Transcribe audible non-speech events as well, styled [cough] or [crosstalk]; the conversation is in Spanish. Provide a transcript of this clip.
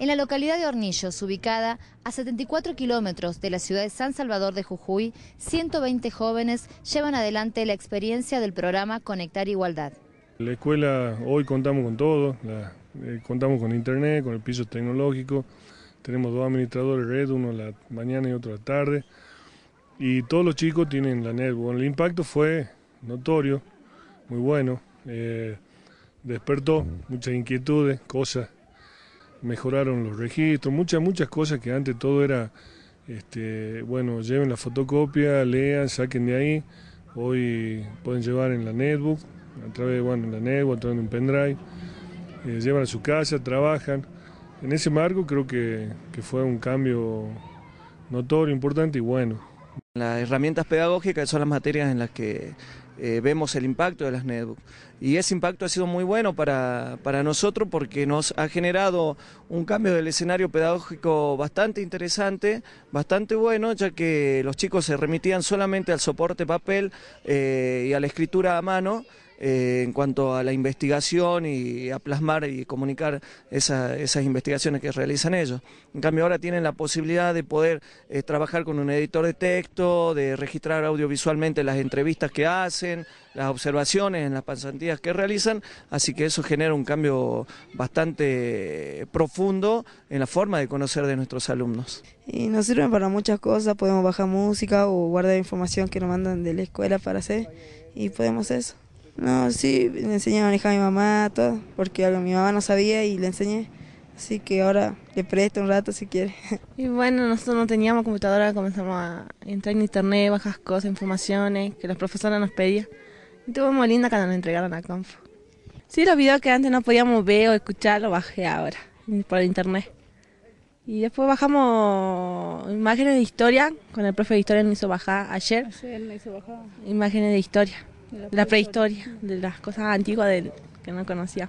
En la localidad de Hornillos, ubicada a 74 kilómetros de la ciudad de San Salvador de Jujuy, 120 jóvenes llevan adelante la experiencia del programa Conectar Igualdad. La escuela, hoy contamos con todo, eh, contamos con internet, con el piso tecnológico, tenemos dos administradores de red, uno a la mañana y otro a la tarde, y todos los chicos tienen la net. Bueno, el impacto fue notorio, muy bueno, eh, despertó muchas inquietudes, cosas mejoraron los registros, muchas, muchas cosas que antes todo era, este, bueno, lleven la fotocopia, lean, saquen de ahí, hoy pueden llevar en la netbook, a través, bueno, la netbook, a través de un pendrive, eh, llevan a su casa, trabajan. En ese marco creo que, que fue un cambio notorio, importante y bueno. Las herramientas pedagógicas son las materias en las que eh, vemos el impacto de las netbooks. Y ese impacto ha sido muy bueno para, nosotros porque nos ha generado un cambio del escenario pedagógico bastante interesante, bastante bueno, ya que los chicos se remitían solamente al soporte papel eh, y a la escritura a mano. Eh, en cuanto a la investigación y a plasmar y comunicar esas investigaciones que realizan ellos. En cambio ahora tienen la posibilidad de poder eh, trabajar con un editor de texto, de registrar audiovisualmente las entrevistas que hacen, las observaciones en las pasantías que realizan, así que eso genera un cambio bastante eh, profundo en la forma de conocer de nuestros alumnos. Y nos sirven para muchas cosas, podemos bajar música o guardar información que nos mandan de la escuela para hacer y podemos eso. No, sí, le enseñé a manejar a mi mamá, todo, porque mi mamá no sabía y le enseñé. Así que ahora le presto un rato si quiere. [laughs] Y bueno, nosotros no teníamos computadora, comenzamos a entrar en internet, bajar cosas, informaciones que los profesores nos pedían. Y estuvo muy linda cuando nos entregaron a Confo. Sí, los videos que antes no podíamos ver o escuchar los bajé ahora por internet. Y después bajamos imágenes de historia, con el profe de historia me hizo bajar ayer. Ayer ah, me hizo bajar. Imágenes de historia la prehistoria, de las cosas antiguas de, que no conocía.